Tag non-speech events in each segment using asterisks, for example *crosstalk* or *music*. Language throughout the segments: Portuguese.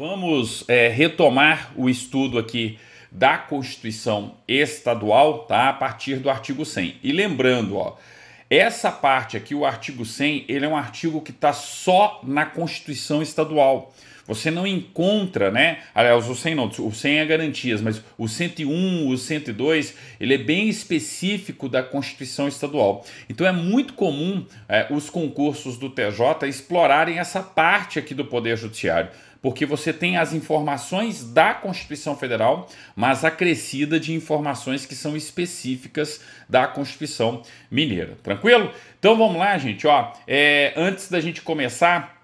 Vamos é, retomar o estudo aqui da Constituição Estadual, tá? A partir do artigo 100. E lembrando, ó, essa parte aqui, o artigo 100, ele é um artigo que está só na Constituição Estadual. Você não encontra, né? Aliás, o 100 não, o 100 é garantias, mas o 101, o 102, ele é bem específico da Constituição Estadual. Então é muito comum é, os concursos do TJ explorarem essa parte aqui do Poder Judiciário porque você tem as informações da Constituição Federal, mas acrescida de informações que são específicas da Constituição Mineira. Tranquilo? Então vamos lá, gente. Ó, é, antes da gente começar.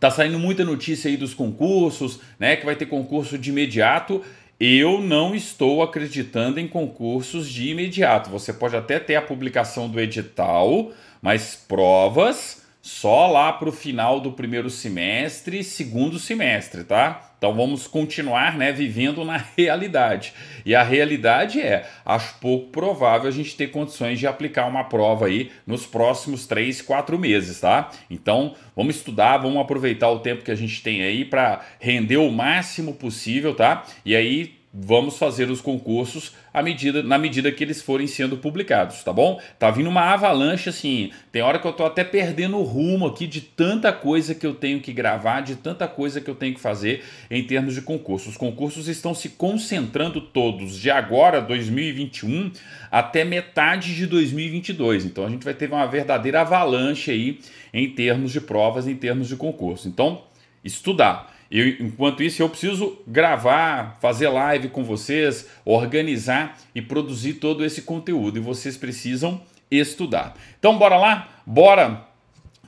Tá saindo muita notícia aí dos concursos, né? Que vai ter concurso de imediato. Eu não estou acreditando em concursos de imediato. Você pode até ter a publicação do edital, mas provas só lá para o final do primeiro semestre, segundo semestre, tá? Então vamos continuar, né, vivendo na *laughs* realidade. E a realidade é, acho pouco provável a gente ter condições de aplicar uma prova aí nos próximos três, quatro meses, tá? Então vamos estudar, vamos aproveitar o tempo que a gente tem aí para render o máximo possível, tá? E aí vamos fazer os concursos à medida, na medida que eles forem sendo publicados, tá bom? Tá vindo uma avalanche assim. Tem hora que eu tô até perdendo o rumo aqui de tanta coisa que eu tenho que gravar, de tanta coisa que eu tenho que fazer em termos de concursos. Os concursos estão se concentrando todos de agora 2021 até metade de 2022. Então a gente vai ter uma verdadeira avalanche aí em termos de provas, em termos de concurso. Então, estudar enquanto isso, eu preciso gravar, fazer live com vocês, organizar e produzir todo esse conteúdo. E vocês precisam estudar. Então, bora lá? Bora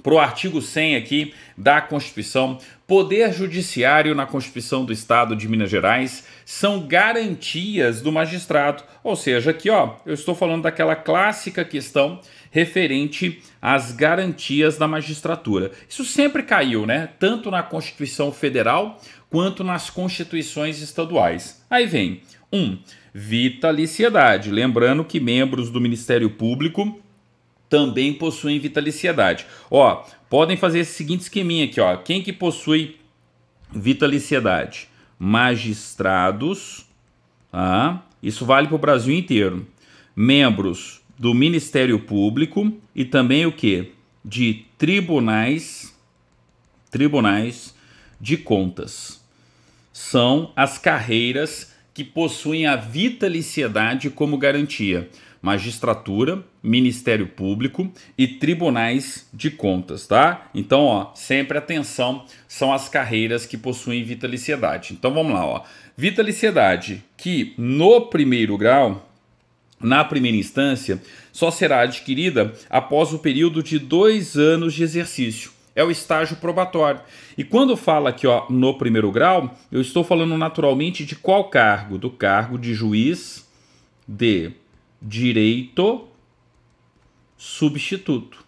para o artigo 100 aqui da Constituição. Poder Judiciário na Constituição do Estado de Minas Gerais são garantias do magistrado. Ou seja, aqui ó, eu estou falando daquela clássica questão referente às garantias da magistratura. Isso sempre caiu, né? Tanto na Constituição Federal quanto nas constituições estaduais. Aí vem um, vitaliciedade. Lembrando que membros do Ministério Público também possuem vitaliciedade. Ó, podem fazer esse seguinte esqueminha aqui, ó. Quem que possui vitaliciedade? magistrados, tá? isso vale para o Brasil inteiro, membros do Ministério Público e também o que? De tribunais, tribunais de contas. São as carreiras que possuem a vitaliciedade como garantia magistratura, Ministério Público e tribunais de contas, tá? Então, ó, sempre atenção, são as carreiras que possuem vitaliciedade. Então vamos lá, ó. Vitaliciedade que no primeiro grau, na primeira instância, só será adquirida após o período de dois anos de exercício é o estágio probatório. E quando fala aqui ó, no primeiro grau, eu estou falando naturalmente de qual cargo? Do cargo de juiz de direito substituto.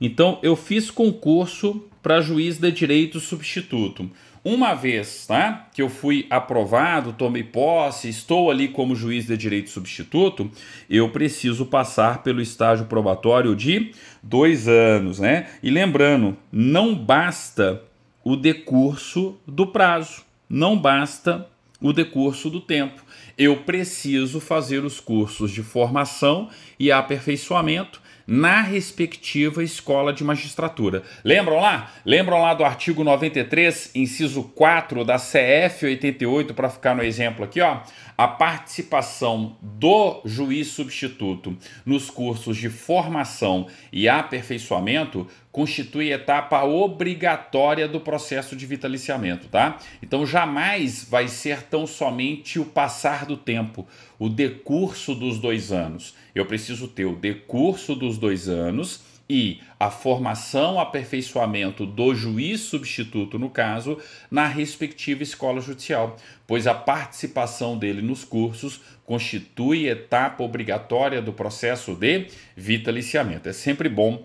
Então eu fiz concurso para juiz de direito substituto. Uma vez, tá? Que eu fui aprovado, tomei posse, estou ali como juiz de direito substituto, eu preciso passar pelo estágio probatório de dois anos, né? E lembrando, não basta o decurso do prazo, não basta o decurso do tempo. Eu preciso fazer os cursos de formação e aperfeiçoamento na respectiva escola de magistratura. Lembram lá? Lembram lá do artigo 93, inciso 4 da CF 88 para ficar no exemplo aqui, ó? A participação do juiz substituto nos cursos de formação e aperfeiçoamento constitui etapa obrigatória do processo de vitaliciamento, tá? Então jamais vai ser tão somente o passar do tempo, o decurso dos dois anos. Eu preciso ter o decurso dos dois anos e a formação, aperfeiçoamento do juiz substituto, no caso, na respectiva escola judicial, pois a participação dele nos cursos constitui etapa obrigatória do processo de vitaliciamento. É sempre bom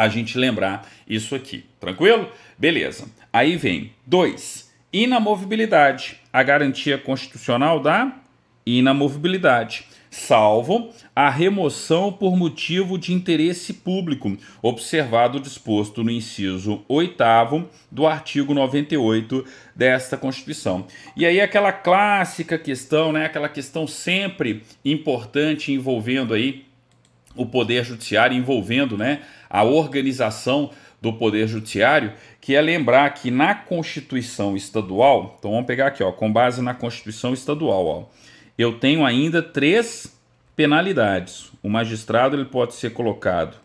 a gente lembrar isso aqui. Tranquilo? Beleza. Aí vem 2. Inamovibilidade. A garantia constitucional da inamovibilidade, salvo a remoção por motivo de interesse público, observado o disposto no inciso 8 do artigo 98 desta Constituição. E aí aquela clássica questão, né, aquela questão sempre importante envolvendo aí o Poder Judiciário, envolvendo né, a organização do Poder Judiciário, que é lembrar que na Constituição Estadual, então vamos pegar aqui, ó, com base na Constituição Estadual, ó, eu tenho ainda três penalidades. O magistrado ele pode ser colocado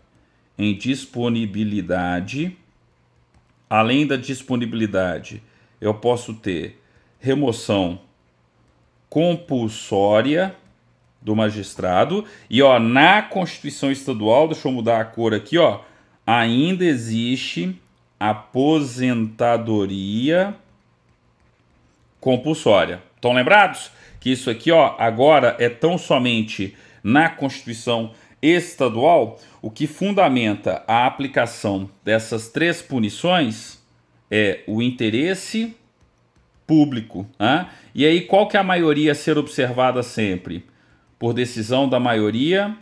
em disponibilidade, além da disponibilidade, eu posso ter remoção compulsória do magistrado. E ó, na Constituição Estadual, deixa eu mudar a cor aqui, ó, ainda existe aposentadoria compulsória. Estão lembrados? Que isso aqui, ó, agora é tão somente na Constituição Estadual, o que fundamenta a aplicação dessas três punições é o interesse público. Né? E aí, qual que é a maioria a ser observada sempre? por decisão da maioria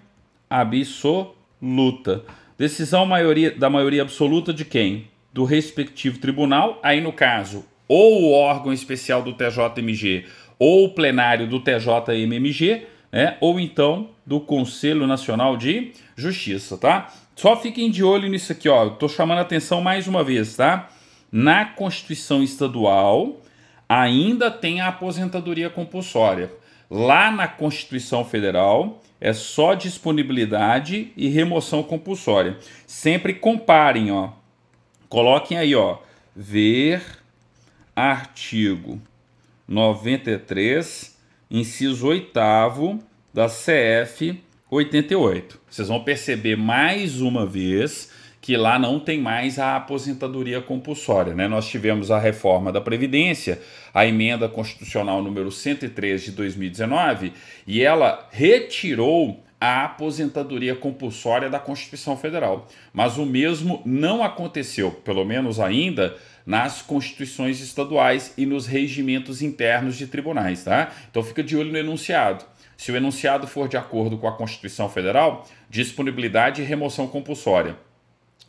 absoluta. Decisão maioria, da maioria absoluta de quem? Do respectivo tribunal, aí no caso, ou o órgão especial do TJMG, ou o plenário do TJMMG, né? ou então do Conselho Nacional de Justiça, tá? Só fiquem de olho nisso aqui, ó. Estou tô chamando a atenção mais uma vez, tá? Na Constituição Estadual ainda tem a aposentadoria compulsória. Lá na Constituição Federal é só disponibilidade e remoção compulsória. Sempre comparem, ó. Coloquem aí, ó, ver artigo 93, inciso 8 da CF 88. Vocês vão perceber mais uma vez que lá não tem mais a aposentadoria compulsória. Né? Nós tivemos a reforma da Previdência, a emenda constitucional número 103 de 2019, e ela retirou a aposentadoria compulsória da Constituição Federal. Mas o mesmo não aconteceu, pelo menos ainda, nas constituições estaduais e nos regimentos internos de tribunais, tá? Então fica de olho no enunciado. Se o enunciado for de acordo com a Constituição Federal, disponibilidade e remoção compulsória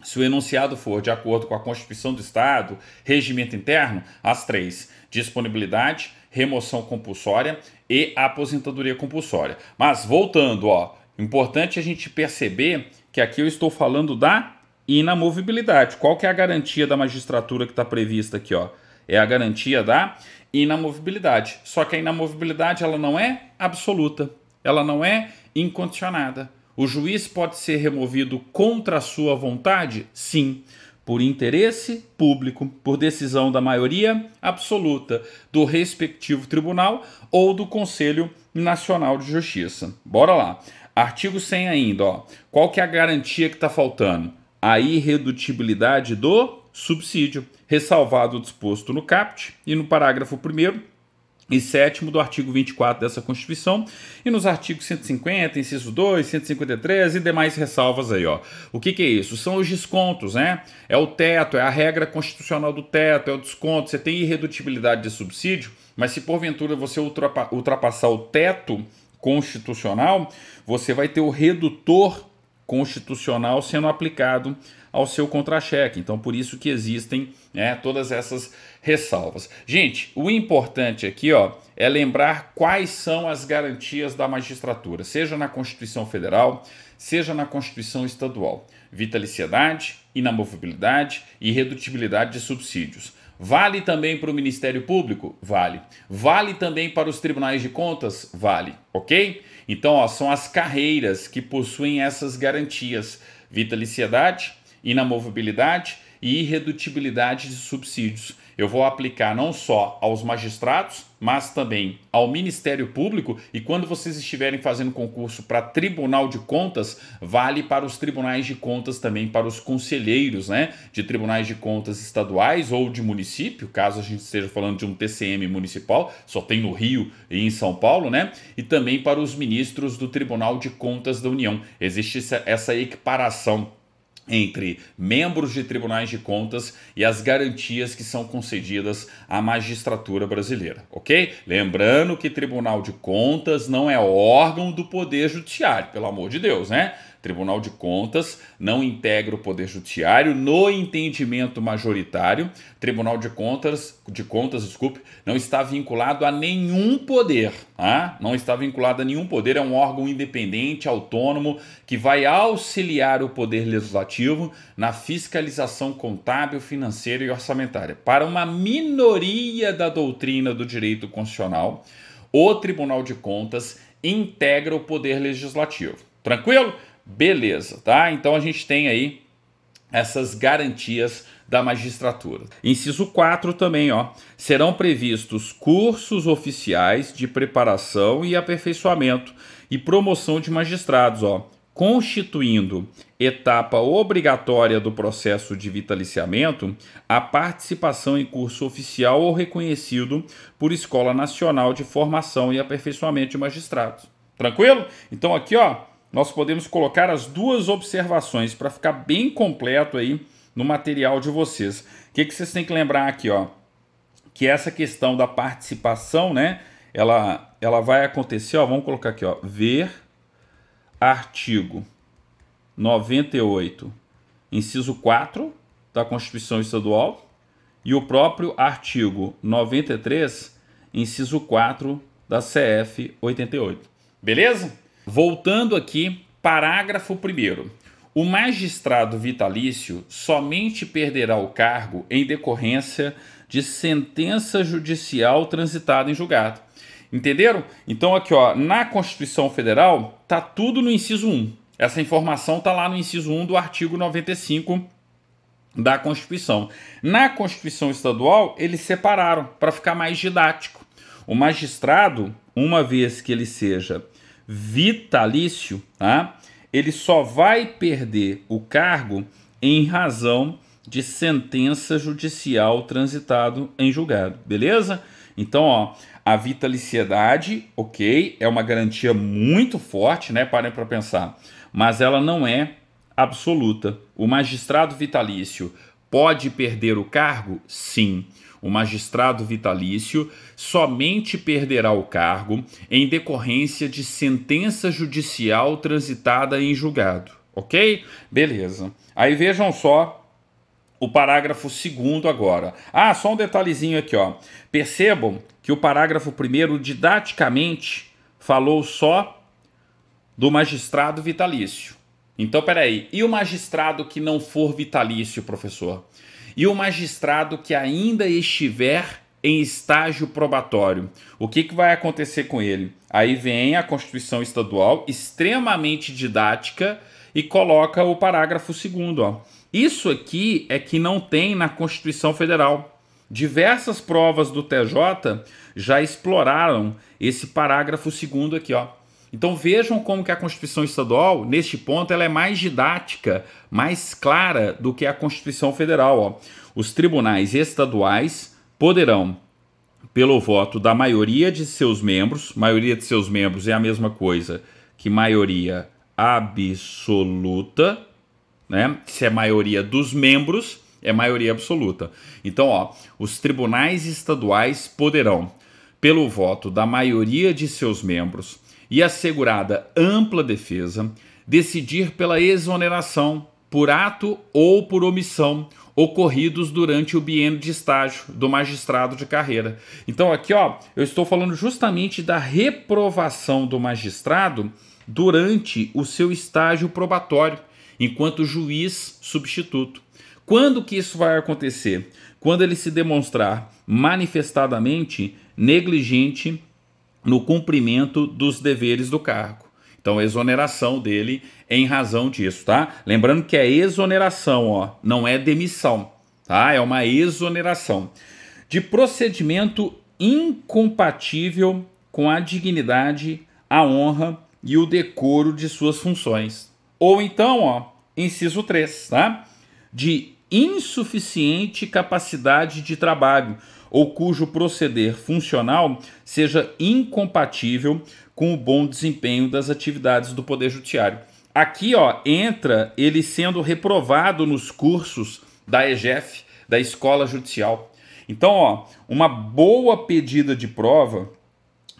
se o enunciado for de acordo com a Constituição do Estado, regimento interno, as três: disponibilidade, remoção compulsória e aposentadoria compulsória. Mas voltando, ó, importante a gente perceber que aqui eu estou falando da inamovibilidade. Qual que é a garantia da magistratura que está prevista aqui, ó? É a garantia da inamovibilidade. Só que a inamovibilidade ela não é absoluta, ela não é incondicionada. O juiz pode ser removido contra sua vontade? Sim, por interesse público, por decisão da maioria absoluta do respectivo tribunal ou do Conselho Nacional de Justiça. Bora lá. Artigo 100 ainda, ó. Qual que é a garantia que está faltando? A irredutibilidade do subsídio, ressalvado o disposto no caput e no parágrafo 1 e sétimo do artigo 24 dessa Constituição e nos artigos 150, inciso 2, 153 e demais ressalvas aí, ó. O que, que é isso? São os descontos, né? É o teto, é a regra constitucional do teto, é o desconto, você tem irredutibilidade de subsídio, mas se porventura você ultrapassar o teto constitucional, você vai ter o redutor constitucional sendo aplicado ao seu contra-cheque. Então, por isso que existem né? Todas essas ressalvas. Gente, o importante aqui, ó, é lembrar quais são as garantias da magistratura, seja na Constituição Federal, seja na Constituição Estadual. Vitaliciedade, inamovibilidade e redutibilidade de subsídios. Vale também para o Ministério Público? Vale. Vale também para os tribunais de contas? Vale, ok? Então, ó, são as carreiras que possuem essas garantias: vitaliciedade, inamovibilidade e irredutibilidade de subsídios. Eu vou aplicar não só aos magistrados, mas também ao Ministério Público. E quando vocês estiverem fazendo concurso para Tribunal de Contas, vale para os tribunais de contas também, para os conselheiros, né? De tribunais de contas estaduais ou de município, caso a gente esteja falando de um TCM municipal, só tem no Rio e em São Paulo, né? E também para os ministros do Tribunal de Contas da União. Existe essa equiparação entre membros de tribunais de contas e as garantias que são concedidas à magistratura brasileira, ok? Lembrando que Tribunal de Contas não é órgão do Poder Judiciário, pelo amor de Deus, né? Tribunal de Contas não integra o Poder Judiciário no entendimento majoritário. Tribunal de Contas, de Contas, desculpe, não está vinculado a nenhum poder, tá? Não está vinculado a nenhum poder, é um órgão independente, autônomo que vai auxiliar o poder legislativo na fiscalização contábil, financeira e orçamentária. Para uma minoria da doutrina do direito constitucional, o Tribunal de Contas integra o poder legislativo. Tranquilo? Beleza, tá? Então a gente tem aí essas garantias da magistratura. Inciso 4 também, ó. Serão previstos cursos oficiais de preparação e aperfeiçoamento e promoção de magistrados, ó, constituindo etapa obrigatória do processo de vitaliciamento a participação em curso oficial ou reconhecido por Escola Nacional de Formação e Aperfeiçoamento de Magistrados. Tranquilo? Então aqui, ó, nós podemos colocar as duas observações para ficar bem completo aí no material de vocês. O que, que vocês têm que lembrar aqui, ó? Que essa questão da participação, né? Ela, ela vai acontecer, ó, vamos colocar aqui, ó, ver artigo 98, inciso 4 da Constituição Estadual e o próprio artigo 93, inciso 4 da CF 88. Beleza? Voltando aqui, parágrafo 1. O magistrado vitalício somente perderá o cargo em decorrência de sentença judicial transitada em julgado. Entenderam? Então aqui, ó, na Constituição Federal tá tudo no inciso 1. Essa informação tá lá no inciso 1 do artigo 95 da Constituição. Na Constituição Estadual, eles separaram para ficar mais didático. O magistrado, uma vez que ele seja vitalício, tá? ele só vai perder o cargo em razão de sentença judicial transitado em julgado, beleza? Então, ó, a vitaliciedade, ok, é uma garantia muito forte, né? Parem para pensar, mas ela não é absoluta. O magistrado vitalício pode perder o cargo? Sim o magistrado vitalício, somente perderá o cargo em decorrência de sentença judicial transitada em julgado. Ok? Beleza. Aí vejam só o parágrafo 2 agora. Ah, só um detalhezinho aqui, ó. Percebam que o parágrafo 1 didaticamente falou só do magistrado vitalício. Então, peraí, e o magistrado que não for vitalício, professor? e o magistrado que ainda estiver em estágio probatório. O que, que vai acontecer com ele? Aí vem a Constituição Estadual, extremamente didática, e coloca o parágrafo segundo. Ó. Isso aqui é que não tem na Constituição Federal. Diversas provas do TJ já exploraram esse parágrafo segundo aqui, ó. Então vejam como que a Constituição Estadual, neste ponto, ela é mais didática, mais clara do que a Constituição Federal. Ó. Os tribunais estaduais poderão, pelo voto da maioria de seus membros, maioria de seus membros é a mesma coisa que maioria absoluta, né? Se é maioria dos membros, é maioria absoluta. Então, ó, os tribunais estaduais poderão, pelo voto da maioria de seus membros, e assegurada ampla defesa, decidir pela exoneração por ato ou por omissão ocorridos durante o biênio de estágio do magistrado de carreira. Então aqui, ó, eu estou falando justamente da reprovação do magistrado durante o seu estágio probatório, enquanto juiz substituto. Quando que isso vai acontecer? Quando ele se demonstrar manifestadamente negligente no cumprimento dos deveres do cargo. Então, exoneração dele em razão disso, tá? Lembrando que é exoneração, ó, não é demissão, tá? É uma exoneração de procedimento incompatível com a dignidade, a honra e o decoro de suas funções. Ou então, ó, inciso 3, tá? De insuficiente capacidade de trabalho ou cujo proceder funcional seja incompatível com o bom desempenho das atividades do Poder Judiciário. Aqui, ó, entra ele sendo reprovado nos cursos da EGF, da Escola Judicial. Então, ó, uma boa pedida de prova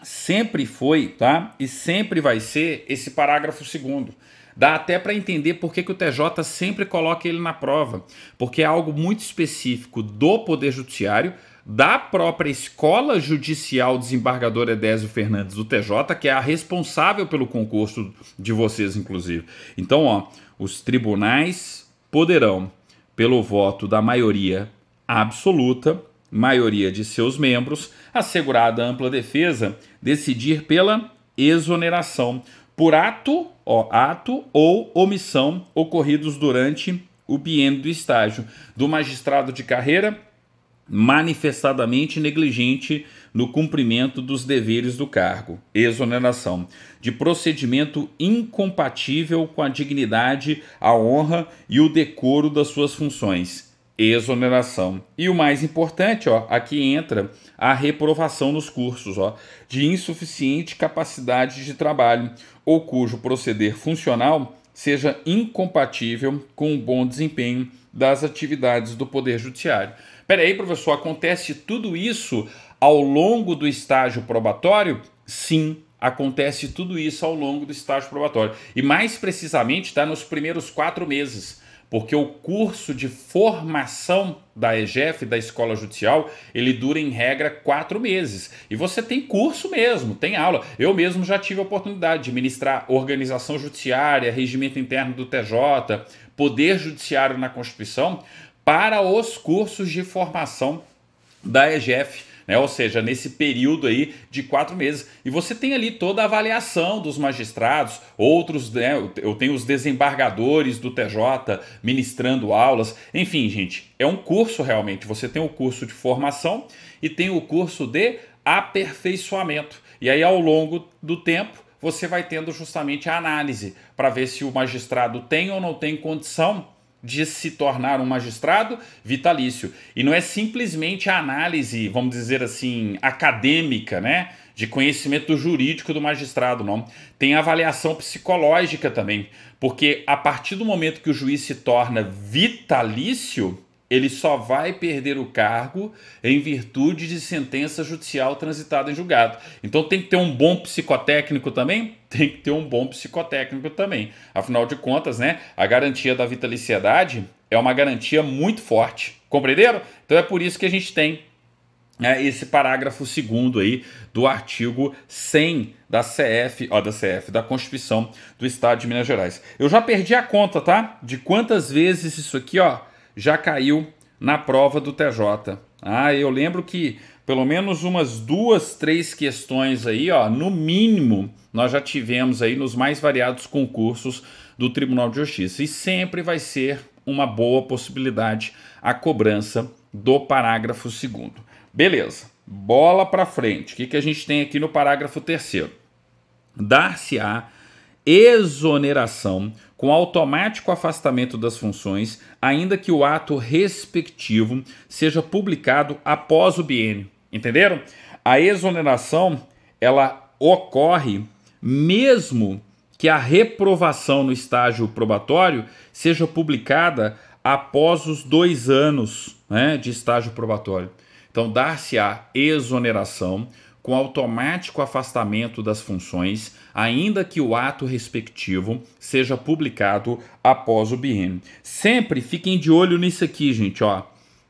sempre foi, tá? E sempre vai ser esse parágrafo segundo. Dá até para entender por que, que o TJ sempre coloca ele na prova, porque é algo muito específico do Poder Judiciário da própria Escola Judicial desembargadora Edésio Fernandes, do TJ, que é a responsável pelo concurso de vocês, inclusive. Então, ó, os tribunais poderão, pelo voto da maioria absoluta, maioria de seus membros, assegurada ampla defesa, decidir pela exoneração por ato, ó, ato ou omissão ocorridos durante o biênio do estágio do magistrado de carreira manifestadamente negligente no cumprimento dos deveres do cargo, exoneração, de procedimento incompatível com a dignidade, a honra e o decoro das suas funções, exoneração. E o mais importante, ó, aqui entra a reprovação nos cursos, ó, de insuficiente capacidade de trabalho ou cujo proceder funcional seja incompatível com o um bom desempenho das atividades do Poder Judiciário. Peraí, professor, acontece tudo isso ao longo do estágio probatório? Sim, acontece tudo isso ao longo do estágio probatório. E mais precisamente, está nos primeiros quatro meses porque o curso de formação da EGF, da Escola Judicial, ele dura em regra quatro meses. E você tem curso mesmo, tem aula. Eu mesmo já tive a oportunidade de ministrar organização judiciária, regimento interno do TJ, poder judiciário na Constituição para os cursos de formação da EGF. Né? Ou seja, nesse período aí de quatro meses. E você tem ali toda a avaliação dos magistrados, outros, né? Eu tenho os desembargadores do TJ ministrando aulas. Enfim, gente, é um curso realmente. Você tem o curso de formação e tem o curso de aperfeiçoamento. E aí, ao longo do tempo, você vai tendo justamente a análise para ver se o magistrado tem ou não tem condição de se tornar um magistrado vitalício. E não é simplesmente a análise, vamos dizer assim, acadêmica, né? De conhecimento jurídico do magistrado, não. Tem avaliação psicológica também, porque a partir do momento que o juiz se torna vitalício, ele só vai perder o cargo em virtude de sentença judicial transitada em julgado. Então tem que ter um bom psicotécnico também? *laughs* Tem que ter um bom psicotécnico também. Afinal de contas, né, a garantia da vitaliciedade é uma garantia muito forte. Compreenderam? Então é por isso que a gente tem né, esse parágrafo segundo aí do artigo 100 da CF, ó, da CF, da Constituição do Estado de Minas Gerais. Eu já perdi a conta, tá? De quantas vezes isso aqui, ó, já caiu na prova do TJ. Ah, eu lembro que pelo menos umas duas, três questões aí, ó, no mínimo, nós já tivemos aí nos mais variados concursos do Tribunal de Justiça. E sempre vai ser uma boa possibilidade a cobrança do parágrafo segundo. Beleza, bola para frente. O que, que a gente tem aqui no parágrafo terceiro? Dar-se-á exoneração com automático afastamento das funções, ainda que o ato respectivo seja publicado após o biênio. Entenderam? A exoneração ela ocorre mesmo que a reprovação no estágio probatório seja publicada após os dois anos né, de estágio probatório. Então, dar-se-á exoneração com automático afastamento das funções, ainda que o ato respectivo seja publicado após o BIM. Sempre fiquem de olho nisso aqui, gente, ó.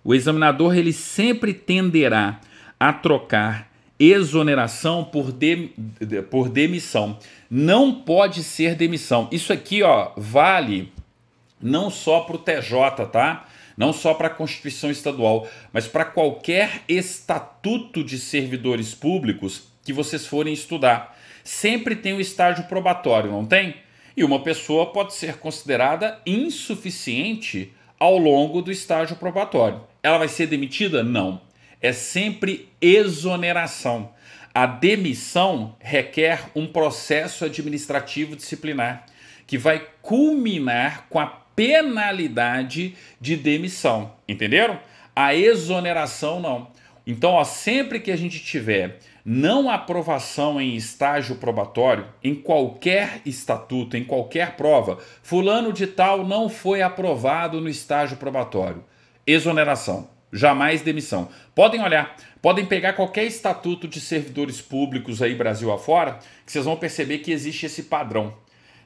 O examinador ele sempre tenderá a trocar exoneração por, de, por demissão. Não pode ser demissão. Isso aqui, ó, vale não só para o TJ, tá? não só para a Constituição Estadual, mas para qualquer estatuto de servidores públicos que vocês forem estudar. Sempre tem o um estágio probatório, não tem? E uma pessoa pode ser considerada insuficiente ao longo do estágio probatório. Ela vai ser demitida? Não. É sempre exoneração. A demissão requer um processo administrativo disciplinar que vai culminar com a penalidade de demissão. Entenderam? A exoneração não. Então, ó, sempre que a gente tiver não aprovação em estágio probatório, em qualquer estatuto, em qualquer prova, fulano de tal não foi aprovado no estágio probatório. Exoneração, jamais demissão. Podem olhar, podem pegar qualquer estatuto de servidores públicos aí Brasil afora, que vocês vão perceber que existe esse padrão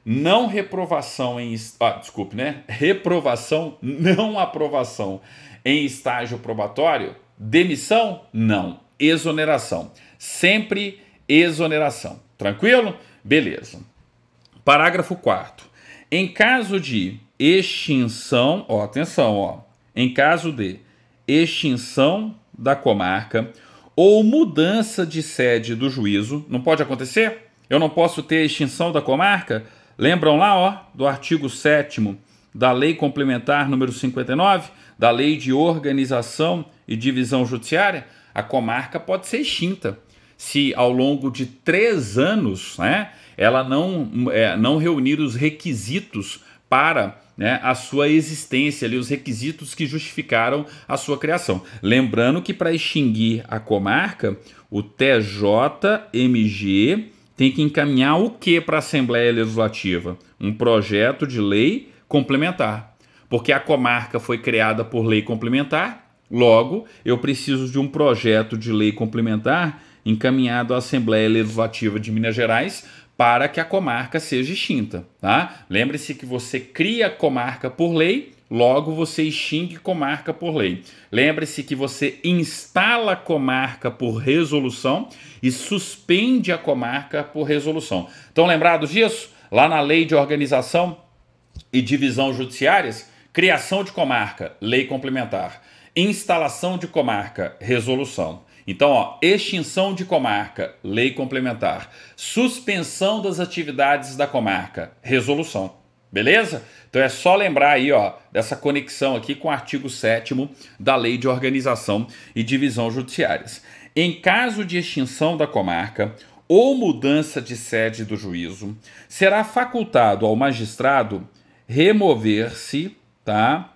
não reprovação em. Ah, desculpe, né? Reprovação, não aprovação em estágio probatório? Demissão? Não. Exoneração. Sempre exoneração. Tranquilo? Beleza. Parágrafo 4. Em caso de extinção, ó, atenção, ó. Em caso de extinção da comarca ou mudança de sede do juízo, não pode acontecer? Eu não posso ter extinção da comarca? Lembram lá, ó, do artigo 7 da Lei Complementar número 59, da Lei de Organização e Divisão Judiciária? A comarca pode ser extinta se ao longo de três anos né, ela não, é, não reunir os requisitos para né, a sua existência, ali, os requisitos que justificaram a sua criação. Lembrando que para extinguir a comarca, o TJMG tem que encaminhar o que para a Assembleia Legislativa? Um projeto de lei complementar. Porque a comarca foi criada por lei complementar, logo eu preciso de um projeto de lei complementar encaminhado à Assembleia Legislativa de Minas Gerais para que a comarca seja extinta. Tá? Lembre-se que você cria a comarca por lei logo você extingue comarca por lei. Lembre-se que você instala comarca por resolução e suspende a comarca por resolução. Estão lembrados disso? Lá na lei de organização e divisão judiciárias, criação de comarca, lei complementar, instalação de comarca, resolução. Então, ó, extinção de comarca, lei complementar, suspensão das atividades da comarca, resolução. Beleza? Então é só lembrar aí, ó, dessa conexão aqui com o artigo 7 da Lei de Organização e Divisão Judiciárias. Em caso de extinção da comarca ou mudança de sede do juízo, será facultado ao magistrado remover-se, tá?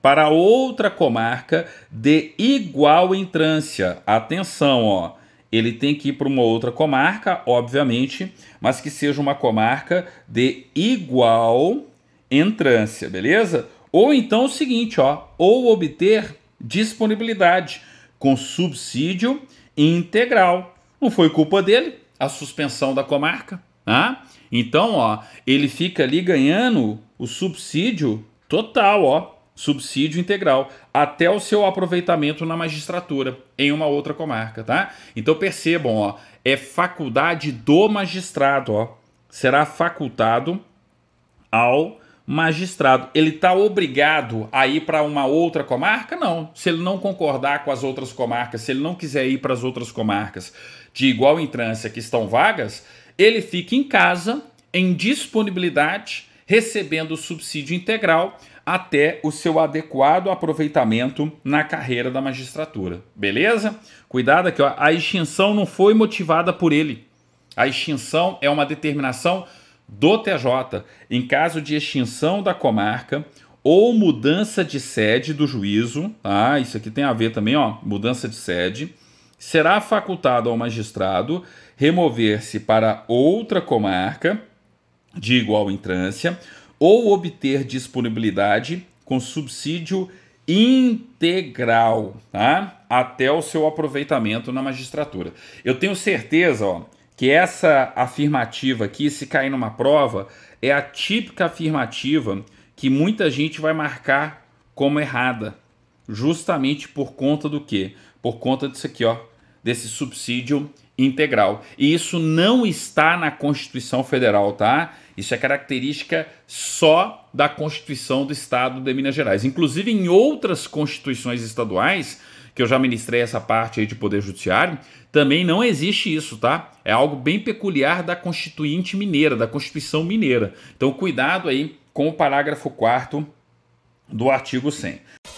Para outra comarca de igual entrância. Atenção, ó ele tem que ir para uma outra comarca, obviamente, mas que seja uma comarca de igual entrância, beleza? Ou então o seguinte, ó, ou obter disponibilidade com subsídio integral. Não foi culpa dele a suspensão da comarca, tá? Então, ó, ele fica ali ganhando o subsídio total, ó, subsídio integral, até o seu aproveitamento na magistratura, em uma outra comarca, tá? Então percebam, ó, é faculdade do magistrado, ó. Será facultado ao magistrado. Ele está obrigado a ir para uma outra comarca? Não. Se ele não concordar com as outras comarcas, se ele não quiser ir para as outras comarcas de igual entrância que estão vagas, ele fica em casa, em disponibilidade, recebendo o subsídio integral até o seu adequado aproveitamento na carreira da magistratura. Beleza? Cuidado aqui, ó. a extinção não foi motivada por ele. A extinção é uma determinação do TJ. Em caso de extinção da comarca ou mudança de sede do juízo, ah, Isso aqui tem a ver também, ó, mudança de sede. Será facultado ao magistrado remover-se para outra comarca de igual entrância ou obter disponibilidade com subsídio integral, tá? Até o seu aproveitamento na magistratura. Eu tenho certeza, ó, que essa afirmativa aqui, se cair numa prova, é a típica afirmativa que muita gente vai marcar como errada, justamente por conta do quê? Por conta disso aqui, ó, desse subsídio integral. E isso não está na Constituição Federal, tá? Isso é característica só da Constituição do Estado de Minas Gerais. Inclusive em outras constituições estaduais, que eu já ministrei essa parte aí de Poder Judiciário, também não existe isso, tá? É algo bem peculiar da Constituinte Mineira, da Constituição Mineira. Então, cuidado aí com o parágrafo 4 do artigo 100.